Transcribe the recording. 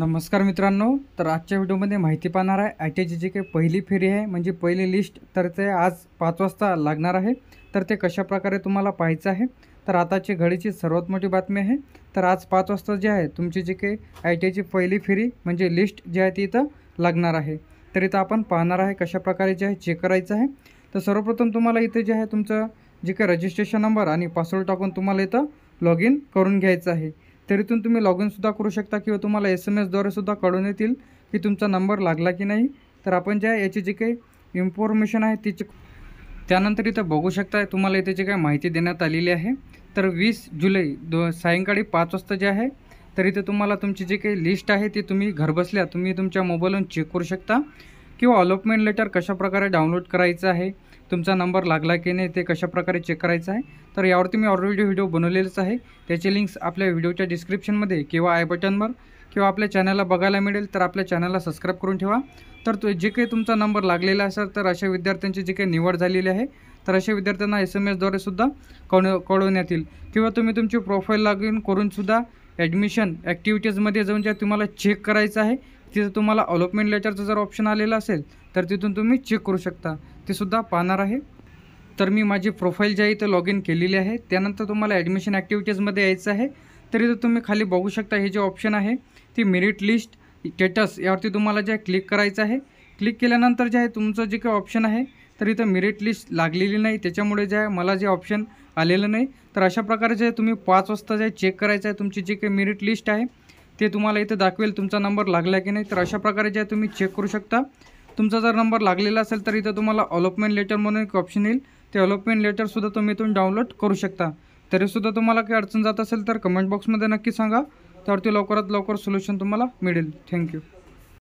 नमस्कार मित्रांनो तर आजच्या व्हिडिओमध्ये माहिती पाहणार आहे आय टी जी काही पहिली फेरी आहे म्हणजे पहिली लिस्ट तर ते आज पाच वाजता लागणार आहे तर ते कशा प्रकारे तुम्हाला पाहायचं आहे तर आताची घडीची सर्वात मोठी बातमी आहे तर आज पाच वाजता जे आहे तुमची जी काही आय टी आयची पहिली फेरी म्हणजे लिस्ट जी आहे ती इथं लागणार आहे तर इथं आपण पाहणार आहे कशा प्रकारे जे आहे चेक करायचं आहे तर सर्वप्रथम तुम्हाला इथे जे आहे तुमचं जे काही रजिस्ट्रेशन नंबर आणि पासवर्ड टाकून तुम्हाला इथं लॉग इन करून घ्यायचं आहे तरीतून तुम्ही लॉग इनसुद्धा करू शकता किंवा तुम्हाला एस एम एसद्वारेसुद्धा कळून येतील की तुमचा नंबर लागला की नाही तर आपण ज्या याची जी काही इन्फॉर्मेशन आहे तिची त्यानंतर इथं बघू शकता तुम्हाला इथे जी काही माहिती देण्यात आलेली आहे तर वीस जुलै दो सायंकाळी पाच वाजता जे आहे तर इथे तुम्हाला तुमची जी काही लिस्ट आहे ती तुम्ही घरबसल्या तुम्ही तुमच्या मोबाईलवरून चेक करू शकता किंवा अलॉटमेंट लेटर कशाप्रकारे डाउनलोड करायचं आहे तुमचा नंबर लागला की नाही ते कशाप्रकारे चेक करायचं आहे तर यावरती मी ऑलरेडी व्हिडिओ बनवलेलाच आहे त्याचे लिंक्स आपल्या व्हिडिओच्या डिस्क्रिप्शनमध्ये किंवा आय बटनवर किंवा आपल्या चॅनलला बघायला मिळेल तर आपल्या चॅनलला सबस्क्राईब करून ठेवा तर तो जे काही तुमचा नंबर लागलेला असेल तर अशा विद्यार्थ्यांची जी काही निवड झालेली आहे तर अशा विद्यार्थ्यांना एस एम एसद्वारेसुद्धा कळ कळवण्यात येईल किंवा तुम्ही तुमची प्रोफाईल लॉग इन करूनसुद्धा ॲडमिशन ॲक्टिव्हिटीजमध्ये जाऊन ज्या तुम्हाला चेक करायचं आहे तिथं तुम्हाला अलोपमेंट लेटरचं जर ऑप्शन आलेलं असेल तर तिथून तुम्ही चेक करू शकता ते सुद्धा पाहणार आहे तर मी माझी प्रोफाईल जी आहे इथं लॉग इन केलेली आहे त्यानंतर तुम्हाला ॲडमिशन ॲक्टिव्हिटीजमध्ये यायचं आहे तर इथं तुम्ही खाली बघू शकता हे जे ऑप्शन आहे ती मेरिट लिस्ट स्टेटस यावरती तुम्हाला जे क्लिक करायचं आहे क्लिक केल्यानंतर जे आहे तुमचं जे काही ऑप्शन आहे तर इथं मेरिट लिस्ट लागलेली नाही त्याच्यामुळे जे आहे मला जे ऑप्शन आलेलं नाही तर अशा प्रकारे जे तुम्ही पाच वाजता जे चेक करायचं आहे तुमची जी काही मेरिट लिस्ट आहे ते तुम्हाला इथं दाखवेल तुमचा नंबर लागला की नाही तर अशा प्रकारे जे तुम्ही चेक करू शकता तुमचा जर नंबर लागलेला असेल तर इथं तुम्हाला अलॉपमेंट लेटर म्हणून एक ऑप्शन येईल ते अलॉपमेंट लेटरसुद्धा तुम्ही इथून डाउनलोड करू शकता तरीसुद्धा तुम्हाला काही अडचण जात असेल तर कमेंट बॉक्समध्ये नक्की सांगा तर ते लवकरात लवकर सोल्युशन तुम्हाला मिळेल थँक्यू